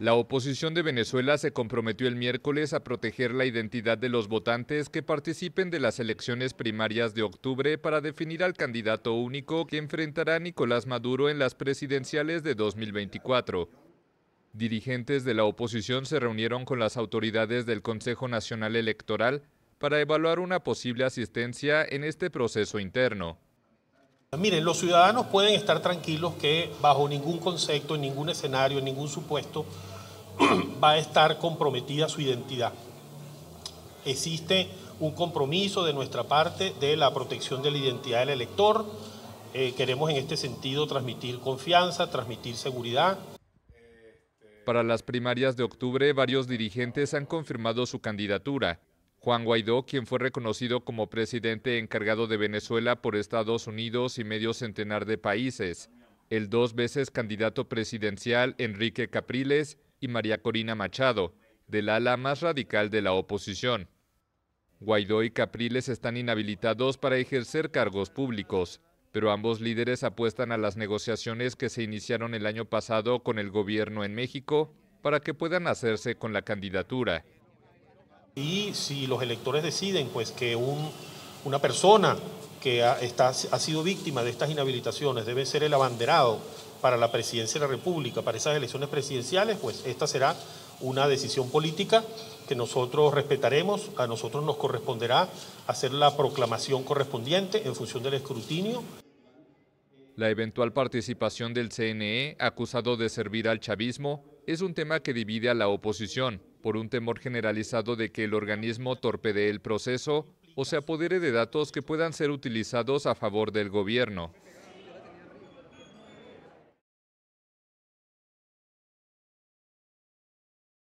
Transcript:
La oposición de Venezuela se comprometió el miércoles a proteger la identidad de los votantes que participen de las elecciones primarias de octubre para definir al candidato único que enfrentará a Nicolás Maduro en las presidenciales de 2024. Dirigentes de la oposición se reunieron con las autoridades del Consejo Nacional Electoral para evaluar una posible asistencia en este proceso interno. Miren, los ciudadanos pueden estar tranquilos que bajo ningún concepto, en ningún escenario, en ningún supuesto, va a estar comprometida su identidad. Existe un compromiso de nuestra parte de la protección de la identidad del elector. Eh, queremos en este sentido transmitir confianza, transmitir seguridad. Para las primarias de octubre, varios dirigentes han confirmado su candidatura. Juan Guaidó, quien fue reconocido como presidente encargado de Venezuela por Estados Unidos y medio centenar de países, el dos veces candidato presidencial Enrique Capriles y María Corina Machado, del ala más radical de la oposición. Guaidó y Capriles están inhabilitados para ejercer cargos públicos, pero ambos líderes apuestan a las negociaciones que se iniciaron el año pasado con el gobierno en México para que puedan hacerse con la candidatura. Y si los electores deciden pues que una persona que ha, ha sido víctima de estas inhabilitaciones debe ser el abanderado para la presidencia de la República, para esas elecciones presidenciales, pues esta será una decisión política que nosotros respetaremos, a nosotros nos corresponderá hacer la proclamación correspondiente en función del escrutinio. La eventual participación del CNE, acusado de servir al chavismo, es un tema que divide a la oposición por un temor generalizado de que el organismo torpedee el proceso o se apodere de datos que puedan ser utilizados a favor del gobierno.